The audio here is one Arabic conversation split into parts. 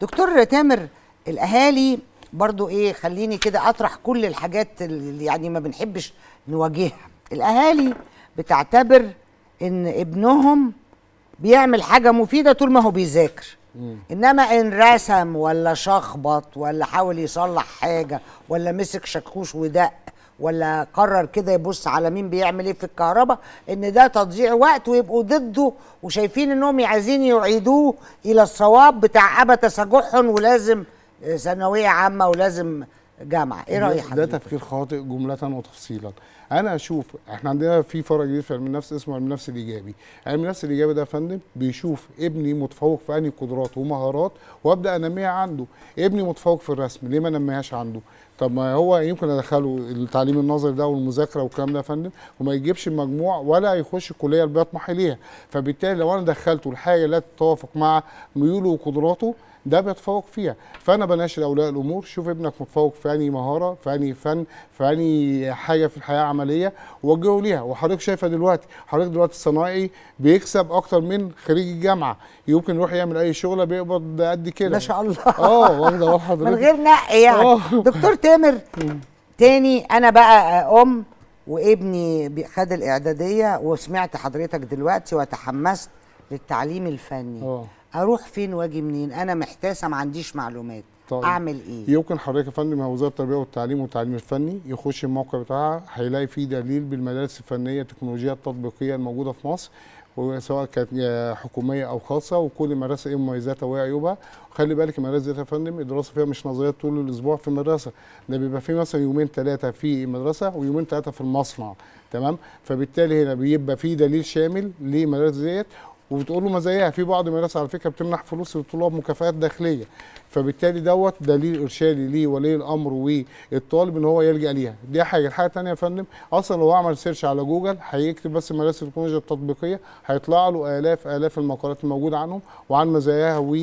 دكتور تامر الاهالي برضو ايه خليني كده اطرح كل الحاجات اللي يعني ما بنحبش نواجهها الاهالي بتعتبر ان ابنهم بيعمل حاجه مفيده طول ما هو بيذاكر انما ان رسم ولا شخبط ولا حاول يصلح حاجه ولا مسك شكوش ودق ولا قرر كده يبص على مين بيعمل ايه في الكهرباء ان ده تضييع وقت ويبقوا ضده وشايفين انهم عايزين يعيدوه الى الصواب بتاع ابا تسجحهم ولازم آه، ثانويه عامه ولازم جامعه ايه رايك حضرتك ده تفكير خاطئ جمله وتفصيلا انا اشوف احنا عندنا في فرع جديد في علم النفس اسمه علم النفس الايجابي علم النفس الايجابي ده يا فندم بيشوف ابني متفوق في انهي قدرات ومهارات وابدا انميها عنده ابني متفوق في الرسم ليه ما انميهاش عنده طب ما هو يمكن ادخله التعليم النظري ده والمذاكره والكلام ده يا فندم وما يجيبش المجموع ولا يخش الكليه اللي بيطمح اليها فبالتالي لو انا دخلته الحاجه لا تتوافق مع ميوله وقدراته ده بيتفوق فيها فانا بناشد اولياء الامور شوف ابنك متفوق في انهي مهاره في انهي فن في انهي حاجه في الحياه عمليه وجهه ليها وحضرتك شايفه دلوقتي حضرتك دلوقتي الصنايعي بيكسب اكتر من خريج الجامعه يمكن يروح يعمل اي شغله بيقبض قد كده ما شاء الله اه واخده حضرتك من غير نقي يعني أوه. دكتور تامر تاني انا بقى ام وابني خد الاعداديه وسمعت حضرتك دلوقتي وتحمست للتعليم الفني أوه. اروح فين واجي منين انا محتاسه ما عنديش معلومات طيب. اعمل ايه يمكن حضرتك يا فندم وزاره التربيه والتعليم والتعليم الفني يخش الموقع بتاعها هيلاقي فيه دليل بالمدارس الفنيه التكنولوجيا التطبيقيه الموجوده في مصر وسواء كانت آه، حكوميه او خاصه وكل مدرسه ايه مميزاتها وايه عيوبها خلي بالك المدارس دي يا فندم الدراسه فيها مش نظريات طول الاسبوع في المدرسه ده بيبقى فيه مثلا يومين ثلاثه في المدرسه ويومين ثلاثه في المصنع تمام فبالتالي هنا بيبقى فيه دليل شامل للمدارس ديت وبتقول له مزاياها في بعض المدارس على فكره بتمنح فلوس للطلاب مكافآت داخليه فبالتالي دوت دليل ارشادي ليه ولي الامر والطالب ان هو يلجا ليها دي حاجه الحاجه الثانيه يا فندم اصلا لو عمل سيرش على جوجل هيكتب بس مدارس التكنولوجيا التطبيقيه هيطلع له الاف الاف المقالات الموجوده عنهم وعن مزاياها و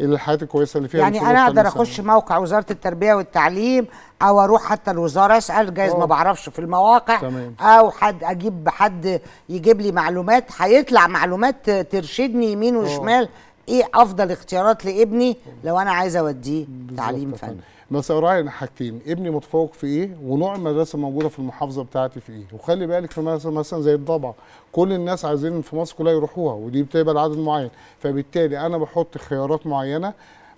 إيه الحاجات الكويسه اللي فيها يعني انا اقدر اخش موقع وزاره التربيه والتعليم او اروح حتى الوزاره اسال جايز آه. ما بعرفش في المواقع تمام. او حد اجيب حد يجيب لي معلومات هيطلع معلومات ترشدني يمين آه. وشمال ايه افضل اختيارات لابني لو انا عايز اوديه تعليم فني بس اراعي حاجتين ابني متفوق في ايه ونوع المدرسه الموجوده في المحافظه بتاعتي في ايه وخلي بالك في مثلا مثلا زي الضبعه كل الناس عايزين في مصر كلها يروحوها ودي بتبقى عدد معين فبالتالي انا بحط خيارات معينه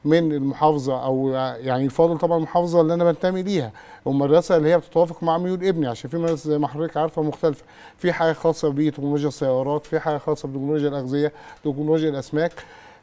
من المحافظه او يعني فاضل طبعا المحافظه اللي انا بنتمي ليها والمدرسه اللي هي بتتوافق مع ميول ابني عشان في مدرسه زي ما حضرتك عارفه مختلفه في حاجه خاصه بتكنولوجيا السيارات في حاجه خاصه بتكنولوجيا الاغذيه تكنولوجيا الاسماك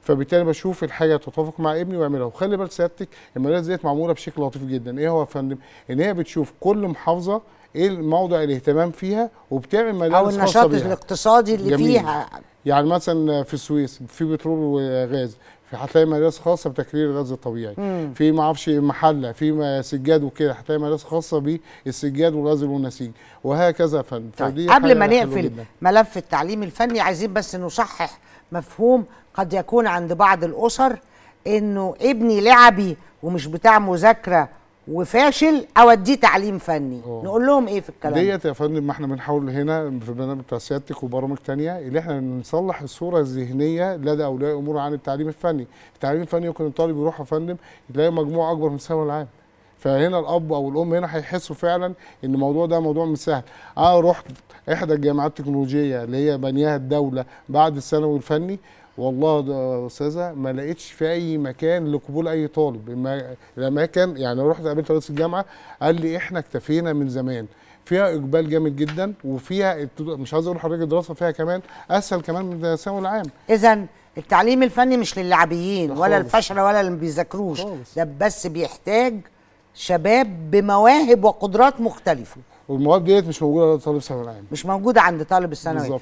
فبالتالي بشوف الحاجه تتفق مع ابني واعملها وخلي بال سيادتك المدارس ديت معموله بشكل لطيف جدا ايه هو يا فندم ان هي بتشوف كل محافظه ايه موضع الاهتمام فيها وبتعمل مدارس او النشاط الاقتصادي اللي جميل. فيها يعني مثلا في السويس في بترول وغاز هتلاقي مدارس خاصه بتكرير الغاز الطبيعي في ما اعرفش محله في سجاد وكده هتلاقي مدارس خاصه بالسجاد والغاز والنسيج وهكذا فن طيب. قبل ما نقفل ملف التعليم الفني عايزين بس نصحح مفهوم قد يكون عند بعض الاسر انه ابني لعبي ومش بتاع مذاكره وفاشل اوديه تعليم فني أوه. نقول لهم ايه في الكلام ديت يا فندم ما احنا بنحاول هنا في البرنامج بتاع سيادتك وبرامج تانية اللي احنا نصلح الصوره الذهنيه لدى اولياء الامور عن التعليم الفني التعليم الفني يكون الطالب يروح يا فندم يلاقي مجموعه اكبر من الثانوي العام فهنا الاب او الام هنا هيحسوا فعلا ان الموضوع ده موضوع مش سهل انا آه، رحت احدى الجامعات التكنولوجيه اللي هي بنيها الدوله بعد الثانوي الفني والله يا استاذه ما لقيتش في اي مكان لقبول اي طالب لما كان يعني رحت قابلت رئيس الجامعه قال لي احنا اكتفينا من زمان فيها اقبال جامد جدا وفيها مش عايز اقول حضرتك الدراسه فيها كمان اسهل كمان من الثانوي العام اذا التعليم الفني مش للعبيين ولا الفشله ولا اللي ما بيذاكروش ده بس بيحتاج شباب بمواهب وقدرات مختلفه والمواهب ديت مش موجوده عند طالب الثانوي العامه مش موجوده عند طالب الثانوي